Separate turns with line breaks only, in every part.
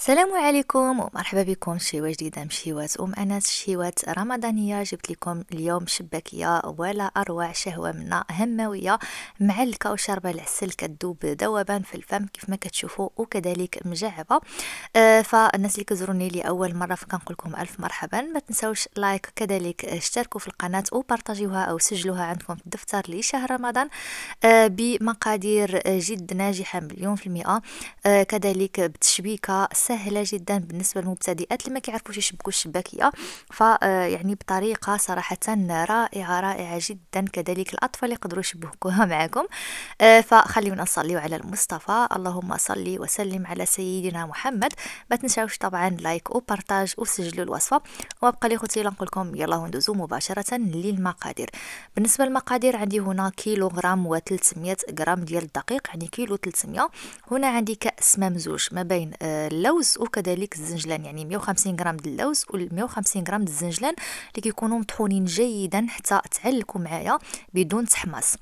السلام عليكم ومرحبا بكم شيوة جديدة من أم أنس شيوات رمضانية جبت لكم اليوم شباكية ولا أروع شهوة منا هماوية معلكة وشربة العسل كتذوب ذوبان في الفم كيف ما كتشوفوا وكذلك مجعبة آه فالناس اللي كزروني لأول مرة فكنقول لكم ألف مرحبا ما تنسوش لايك كذلك اشتركوا في القناة وبرتجوها أو سجلوها عندكم في الدفتر لشهر رمضان آه بمقادير جد ناجحة مليون في المئة آه كذلك بتشبيكة سهله جدا بالنسبه للمبتدئات اللي ما كيعرفوش يشبكوا الشباكيه آه، يعني بطريقه صراحه رائعه رائعه جدا كذلك الاطفال يقدروا يشبكوها معكم آه، فخليونا نصليو على المصطفى اللهم صل وسلم على سيدنا محمد ما تنساوش طبعا لايك وبارطاج وسجلوا الوصفه وابقى لي خوتي نقول لكم يلا ندوزو مباشره للمقادير بالنسبه للمقادير عندي هنا كيلو غرام و300 غرام ديال الدقيق يعني كيلو 300 هنا عندي كاس ممزوج ما بين آه، اللوز اللوز وكذلك الزنجلان يعني 150 غرام ديال اللوز و 150 غرام ديال الزنجلان اللي كيكونوا مطحونين جيدا حتى تعلكوا معايا بدون تحماص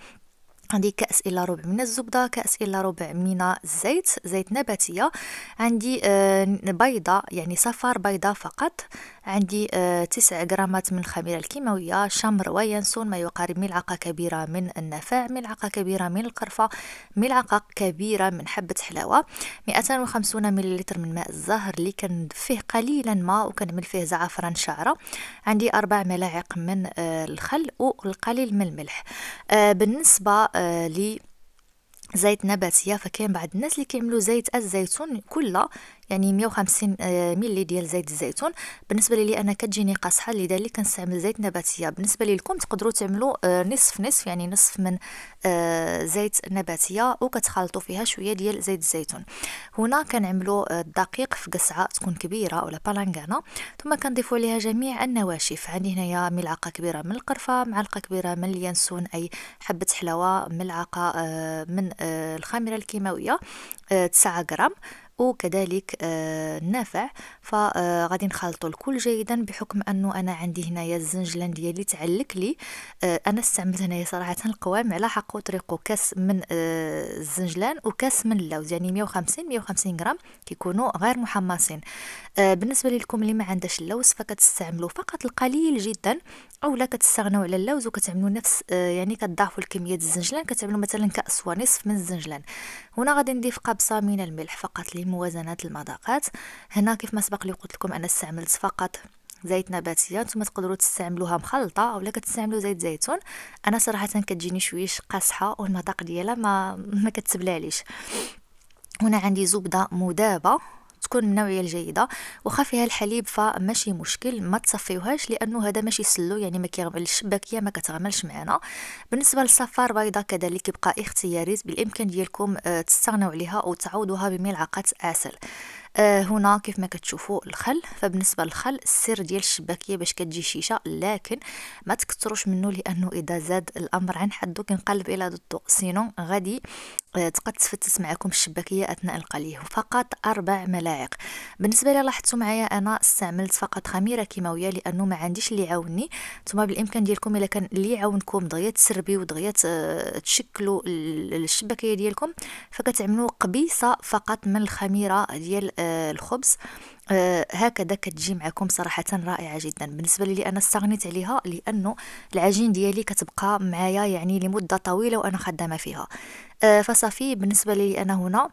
عندي كأس إلا ربع من الزبدة كأس إلا ربع من الزيت زيت نباتية عندي آه، بيضة يعني صفار بيضة فقط عندي آه، تسع غرامات من الخميرة الكيماوية شمر وينسون ما يقارب ملعقة كبيرة من النفاع ملعقة كبيرة من القرفة ملعقة كبيرة من حبة حلاوة 250 مليلتر من ماء الزهر اللي كندفيه فيه قليلا ما وكنعمل فيه زعفران شعرة عندي أربع ملاعق من آه، الخل والقليل من الملح بالنسبة آه، لزيت نباتيه فكاين بعض الناس اللي كيعملوا زيت الزيتون كله يعني 150 آه، ملي ديال زيت الزيتون بالنسبه لي انا كتجيني قاصحه لذلك كنستعمل زيت نباتيه بالنسبه لكم تقدروا تعملوا آه، نصف نصف يعني نصف من آه، زيت نباتيه وكتخلطوا فيها شويه ديال زيت الزيتون هنا كنعملوا الدقيق في قصعه تكون كبيره ولا بالانغانا ثم كنضيفوا عليها جميع النواشف عندي هنايا ملعقه كبيره من القرفه معلقه كبيره من اليانسون اي حبه حلاوه ملعقه من الخميره الكيماويه 9 غرام وكذلك النافع آه، فغادي آه، نخلطو الكل جيدا بحكم انه انا عندي هنايا الزنجلان ديالي تعلق لي آه، انا استعملت هنايا صراحه القوام على حق وطريقه كاس من الزنجلان وكاس من اللوز يعني 150 150 غرام كيكونوا غير محمصين بالنسبه لكم اللي ما عندهش اللوز فكتستعملوا فقط القليل جدا او لا كتستغنوا على اللوز وكتعملوا نفس يعني كتضاعفوا الكميه الزنجلان كتعملوا مثلا كاس ونصف من الزنجلان هنا غادي نضيف قبصه من الملح فقط لي موازنة المذاقات هنا كيف ما سبق لي قلت لكم انا استعملت فقط زيت نباتيه نتوما تقدروا تستعملوها مخلطه اولا كتستعملوا زيت زيتون انا صراحه كتجيني شويش قاصحه والمذاق ديالها ما ما كتسبلاليش هنا عندي زبده مذابه تكون من النوعيه الجيده واخا فيها الحليب فماشي مشكل ما تصفيوهاش لانه هذا ماشي سلو يعني ما كيغمل الشباكيه ما كتغملش معنا بالنسبه للصفار بيضه كذلك يبقى اختياري بالامكان ديالكم آه، تستغناو عليها او تعوضوها بملعقه عسل آه، هنا كيف ما كتشوفوا الخل فبالنسبه للخل السر ديال الشباكيه باش كتجي شيشه لكن ما تكثروش منه لانه اذا زاد الامر عن حده كنقلب الى ضدو سينو غادي آه، تقد تفتت معكم الشباكيه اثناء القليه فقط اربع ملاعق بالنسبه لي لاحظتوا معايا انا استعملت فقط خميره كيماويه لانه ما عنديش اللي يعاونني ثم بالامكان ديالكم الا كان اللي يعاونكم دغيا تسربي دغيا آه، تشكلوا الشباكيه ديالكم فكتعملوا قبيصه فقط من الخميره ديال آه آه، الخبز آه، هكذا كتجي معكم صراحة رائعة جدا بالنسبة لي أنا استغنيت عليها لأنه العجين ديالي كتبقى معايا يعني لمدة طويلة وأنا خدامة فيها آه، فصافي بالنسبة لي أنا هنا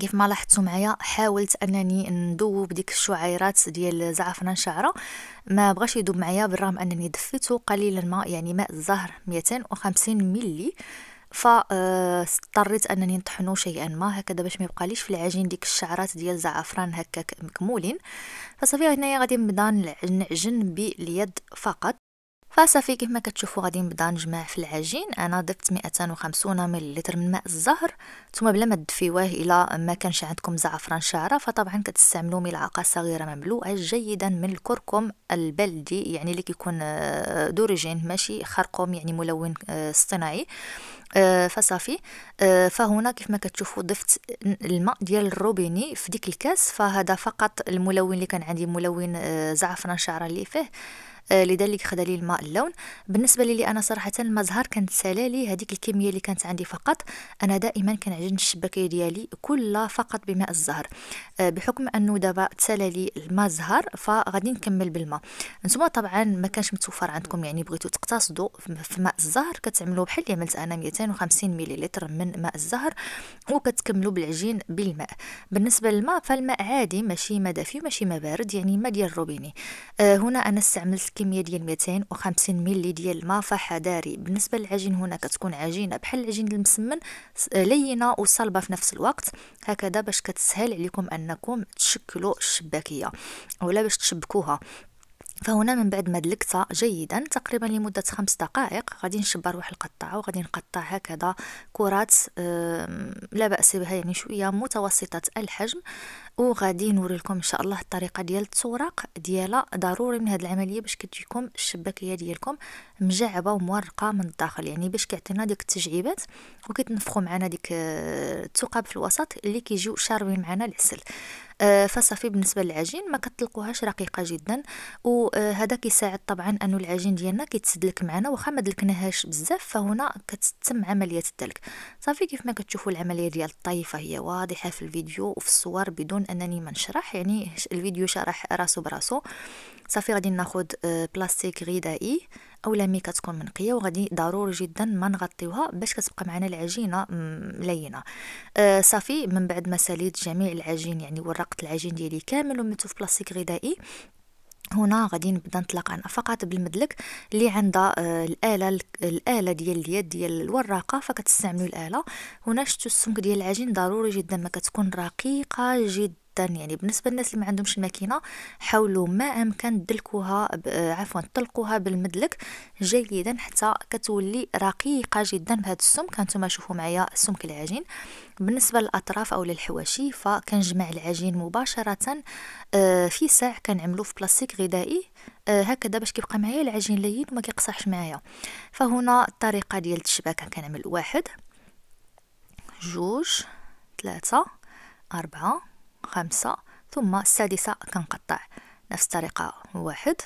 كيف ما لاحظتوا معايا حاولت انني ندوب ديك الشعيرات ديال زعفران شعره ما بغاش يذوب معايا بالرغم انني دفيته قليلا ما يعني ماء الزهر 250 ملي فاضطريت آه، انني نطحنو شيئا ما هكذا باش ما يبقاليش في العجين ديك الشعرات ديال الزعفران هكاك مكمولين فصافي هنايا غادي نبدا نعجن باليد فقط فصافي كيف ما كتشوفوا غادي نبدا نجمع في العجين انا ضفت 250 مل من ماء الزهر ثم بلا ما تدفيوه الى ما كانش عندكم زعفران شعره فطبعا كتستعملوا ملعقه صغيره مملوءه جيدا من الكركم البلدي يعني اللي كيكون دوريجين آه، ماشي خرقوم يعني ملون اصطناعي آه، آه، فصافي فهنا كيف ما كتشوفوا ضفت الماء ديال الروبيني في ديك الكاس فهذا فقط الملون اللي كان عندي ملون زعفران شعره اللي فيه آه، لذلك خدا لي الماء اللون بالنسبه لي انا صراحه المزهر كانت سلالي هذيك الكميه اللي كانت عندي فقط انا دائما كنعجن الشباكيه ديالي كلها فقط بماء الزهر آه، بحكم انه دابا تسالى الماء المزهر فغادي نكمل بالماء نتوما طبعا ما كانش متوفر عندكم يعني بغيتو تقتصدوا في ماء الزهر كتعملوا بحال اللي عملت انا 250 مليلتر من ماء الزهر وكتكملوا بالعجين بالماء بالنسبه للماء فالماء عادي ماشي ما دافي ماشي ما بارد يعني ما ديال الروبيني آه، هنا انا استعملت كمية ديال 250 ملي ديال الماء فحذاري بالنسبة للعجين هنا كتكون عجينة بحال العجين المسمن آه، لينة وصلبة في نفس الوقت هكذا باش كتسهل عليكم أنكم تشكلوا الشباكية ولا باش تشبكوها فهنا من بعد ما دلكتها جيدا تقريبا لمدة خمس دقائق غادي نشبر واحد القطعة وغادي نقطع هكذا كرات لا بأس بها يعني شوية متوسطة الحجم وغادي نوري لكم ان شاء الله الطريقه ديال التسوراق ديالها ضروري من هذه العمليه باش كتجيكم الشباكيه ديالكم مجعبه ومورقه من الداخل يعني باش كيعطينا ديك التجعيبات وكيتنفخوا معنا ديك آه، الثقاب في الوسط اللي كيجيو شاربين معنا العسل آه، فصافي بالنسبه للعجين ما كتلقوهاش رقيقه جدا وهذا آه، كيساعد طبعا انه العجين ديالنا كيتسدلك معنا واخا ما دلكناهاش بزاف فهنا كتتم عمليه الدلك صافي كيف ما كتشوفوا العمليه ديال الطيفه هي واضحه في الفيديو وفي الصور بدون انني ما نشرح يعني الفيديو شرح راسو براسو صافي غادي ناخد آه، بلاستيك غذائي اولا مي كتكون منقيه وغادي ضروري جدا ما نغطيوها باش كتبقى معنا العجينه لينه آه، صافي من بعد ما ساليت جميع العجين يعني ورقت العجين ديالي كامل ومتو في بلاستيك غذائي هنا غادي نبدا نطلق عنها فقط بالمدلك اللي عندها آه، الاله الاله ديال اليد ديال الوراقه فكتستعملوا الاله هنا شفتوا السمك ديال العجين ضروري جدا ما كتكون رقيقه جدا جدا يعني بالنسبه للناس اللي ما عندهمش الماكينه حاولوا ما امكن دلكوها آه، عفوا طلقوها بالمدلك جيدا حتى كتولي رقيقه جدا بهذا السمك هانتوما شوفوا معايا السمك العجين بالنسبه للاطراف او للحواشي فكنجمع العجين مباشره آه، في ساع كنعملو في بلاستيك غذائي آه، هكذا باش كيبقى معايا العجين لين وما كيقصحش معايا فهنا الطريقه ديال الشباكه كنعمل واحد جوج ثلاثه أربعة خمسة ثم السادسة كنقطع نفس الطريقة واحد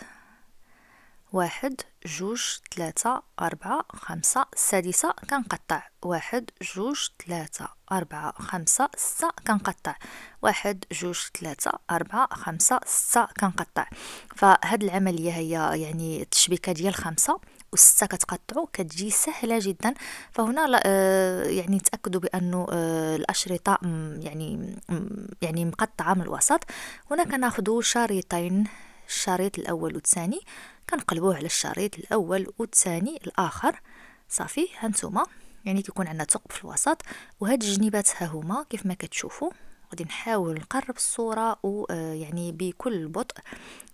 واحد جوج ثلاثة أربعة خمسة السادسة كنقطع واحد جوج ثلاثة أربعة خمسة ستة كنقطع واحد جوج ثلاثة أربعة خمسة ستة كنقطع فهاد العملية هي يعني التشبيكة ديال خمسة وستة كتقطعوا كتجي سهله جدا فهنا آه، يعني تاكدوا بانه آه، الاشرطه يعني يعني مقطعه من الوسط هنا كناخذوا شريطين الشريط الاول والثاني كنقلبوه على الشريط الاول والثاني الاخر صافي هانتوما يعني كيكون عندنا ثقب في الوسط وهاد الجنيبات ها هما كيف ما كتشوفوا غادي نحاول نقرب الصوره ويعني آه، بكل بطء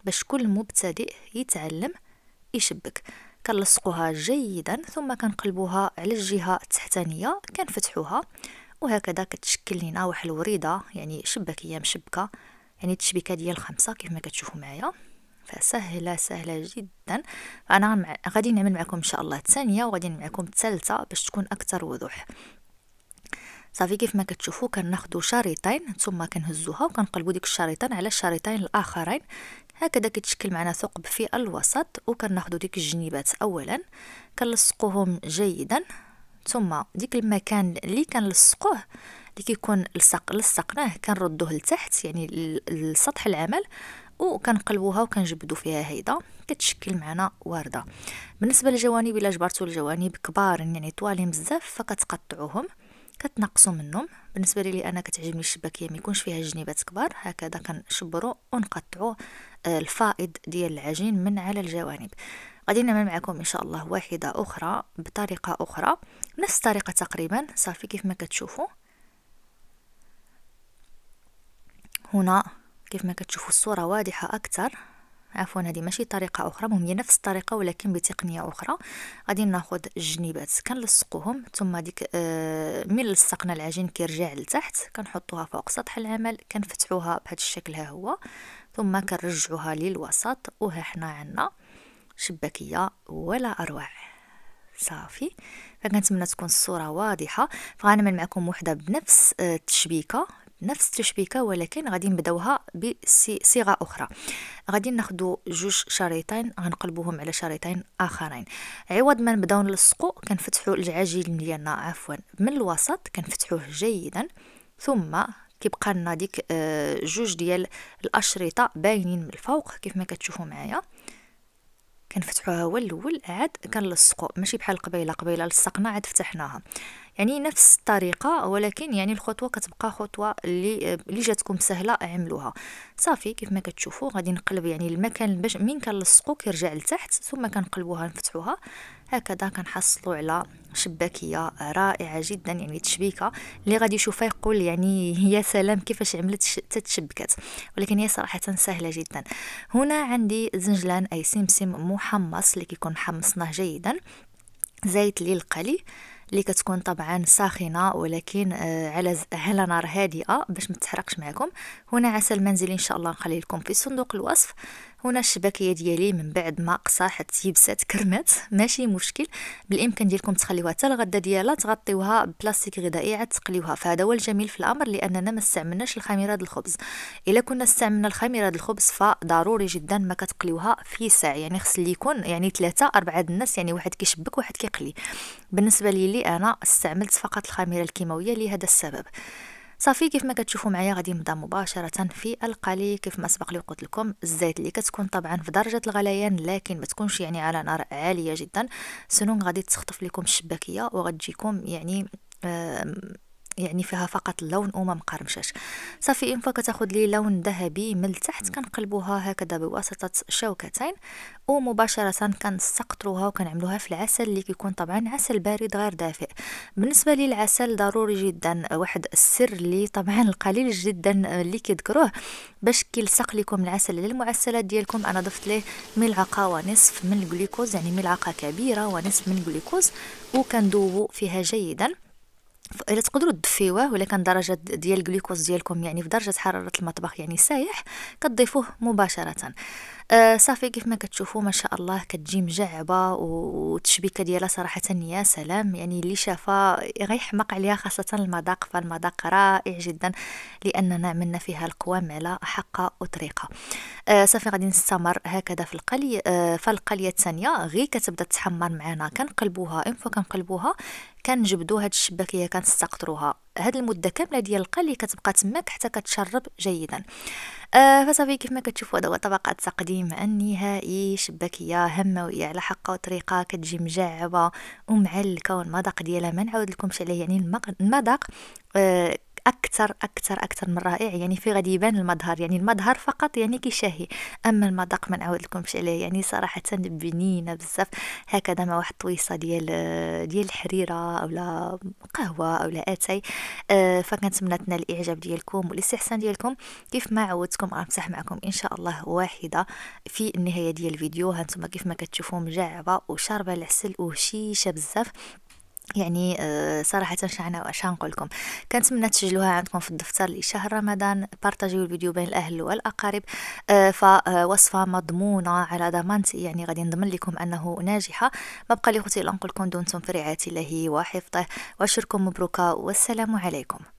باش كل مبتدئ يتعلم يشبك كنلصقوها جيدا ثم كنقلبوها على الجهه التحتانيه كنفتحوها وهكذا كتشكل لنا واحد الوريده يعني شبكيه مشبكه يعني التشبيكه ديال خمسة كيف ما كتشوفوا معايا فسهله سهله جدا انا غادي نعمل معكم ان شاء الله الثانيه وغادي نعمل معكم الثالثه باش تكون اكثر وضوح صافي كيف ما كتشوفوا كناخذوا شريطين ثم كنهزوها وكنقلبوا ديك الشريطين على الشريطين الاخرين هكذا كتشكل معنا ثقب في الوسط وكناخذوا ديك الجنيبات اولا كنلصقوهم جيدا ثم ديك المكان اللي كنلصقوه اللي كيكون لصق لصقناه كنردوه لتحت يعني لسطح العمل وكنقلبوها وكنجبدو فيها هيدا كتشكل معنا وردة بالنسبة للجوانب إلا جبرتو الجوانب كبار يعني طوالين بزاف فكتقطعوهم كتنقصوا منهم بالنسبة لي أنا كتعجبني الشباكية ما يكونش فيها جنيبات كبار هكذا كنشبرو ونقطعوا الفائض ديال العجين من على الجوانب غادي نعمل معكم ان شاء الله واحده اخرى بطريقه اخرى نفس الطريقه تقريبا صافي كيف ما كتشوفوا هنا كيف ما كتشوفوا الصوره واضحه اكثر عفوا هذه ماشي طريقه اخرى المهم هي نفس الطريقه ولكن بتقنيه اخرى غادي ناخذ الجنيبات كنلصقوهم ثم ديك آه من لصقنا العجين كيرجع لتحت كنحطوها فوق سطح العمل كنفتحوها بهذا الشكل ها هو ثم كنرجعوها للوسط وها حنا عندنا شباكيه ولا اروع صافي فكنتمنى تكون الصوره واضحه فغنعمل معكم وحده بنفس التشبيكه آه، نفس التشبيكه ولكن غادي نبداوها بصيغه اخرى غادي ناخذ جوج شريطين غنقلبوهم على شريطين اخرين عوض ما نبداو نلصقو كنفتحوا العجين ديالنا عفوا من الوسط كنفتحوه جيدا ثم كيبقى لنا ديك آه، جوج ديال الاشرطه باينين من الفوق كيف ما كتشوفوا معايا كنفتحوها هو الاول عاد كنلصقو ماشي بحال قبيله قبيله لصقنا عاد فتحناها يعني نفس الطريقه ولكن يعني الخطوه كتبقى خطوه اللي اللي جاتكم سهله عملوها صافي كيف ما كتشوفوا غادي نقلب يعني المكان باش من كنلصقو كيرجع لتحت ثم كنقلبوها نفتحوها هكذا كنحصلوا على شباكيه رائعه جدا يعني تشبيكه اللي غادي يشوفها يقول يعني يا سلام كيفاش عملت تتشبكات ولكن هي صراحه سهله جدا هنا عندي زنجلان اي سمسم محمص اللي كيكون حمصناه جيدا زيت للقلي اللي كتكون طبعا ساخنه ولكن آه، على على نار هادئه باش ما تحرقش معكم هنا عسل منزلي ان شاء الله نخلي لكم في صندوق الوصف هنا الشبكيه ديالي من بعد ما قصاحت يبسات كرمات ماشي مشكل بالامكان ديالكم تخليوها حتى الغدا ديالها تغطيوها ببلاستيك غذائي عاد تقليوها فهذا هو الجميل في الامر لاننا ما استعملناش الخميره الخبز الا كنا استعملنا الخميره الخبز فضروري جدا ما كتقليوها في ساع يعني خص اللي يكون يعني ثلاثه اربعه الناس يعني واحد كيشبك واحد كيقلي بالنسبه لي, لي انا استعملت فقط الخميره الكيماويه لهذا السبب صافي كيف ما كتشوفوا معايا غادي نبدا مباشره في القلي كيف ما سبق لي قلت لكم الزيت اللي كتكون طبعا في درجه الغليان لكن ما تكونش يعني على نار عاليه جدا سنون غادي تخطف لكم الشباكيه وغتجيكم يعني يعني فيها فقط اللون وما مقرمشاش صافي انفا كتاخد لي لون ذهبي من التحت كنقلبوها هكذا بواسطه شوكتين ومباشره كنسقطروها وكنعملوها في العسل اللي كيكون طبعا عسل بارد غير دافئ بالنسبه للعسل ضروري جدا واحد السر اللي طبعا القليل جدا اللي كيذكروه باش كيلصق لكم العسل للمعسلات ديالكم انا ضفت ليه ملعقه ونصف من الجلوكوز يعني ملعقه كبيره ونصف من الجلوكوز وكندوبو فيها جيدا الا تقدروا تدفيوه ولا كان درجه ديال الجلوكوز ديالكم يعني في درجه حراره المطبخ يعني سايح كتضيفوه مباشره آه، صافي كيف ما كتشوفوا ما شاء الله كتجي مجعبه وتشبيكه ديالها صراحه يا سلام يعني اللي شافها غيحمق عليها خاصه المذاق فالمذاق رائع جدا لاننا عملنا فيها القوام على حقه وطريقه آه صافي غادي نستمر هكذا في القلي آه فالقليه الثانيه غير كتبدا تحمر معنا كنقلبوها ان فوا كنقلبوها كنجبدو هاد الشباكيه كنستقطروها هاد المده كامله ديال القلي كتبقى تماك حتى كتشرب جيدا آه فصافي كيف ما كتشوفوا هذا هو طبقات تقديم النهائي شباكيه همويه على حقه وطريقه كتجي مجعبه ومعلكه والمذاق ديالها ما نعاود لكمش عليه يعني المذاق آه اكثر اكثر اكثر من رائع يعني في غادي يبان المظهر يعني المظهر فقط يعني كيشهي اما المذاق ما نعاودلكمش عليه يعني صراحه بنينه بزاف هكذا مع واحد طويصه ديال ديال الحريره اولا قهوه اولا اتاي آه، فكنتمنى تنال الاعجاب ديالكم والاستحسان ديالكم كيف ما عودتكم غنمسح معكم ان شاء الله واحده في النهايه ديال الفيديو هانتوما كيف ما كتشوفوا مجعبه وشاربه العسل وهشيشه بزاف يعني آه، صراحة شعنا واش نقول لكم كنتمنى تسجلوها عندكم في الدفتر لشهر رمضان بارطاجيو الفيديو بين الاهل والاقارب آه، فوصفة مضمونة على ضمانتي يعني غادي نضمن لكم انه ناجحة ما بقى لي خوتي نقول لكم دمتم في رعاية الله وحفظه وشركم مبروكة والسلام عليكم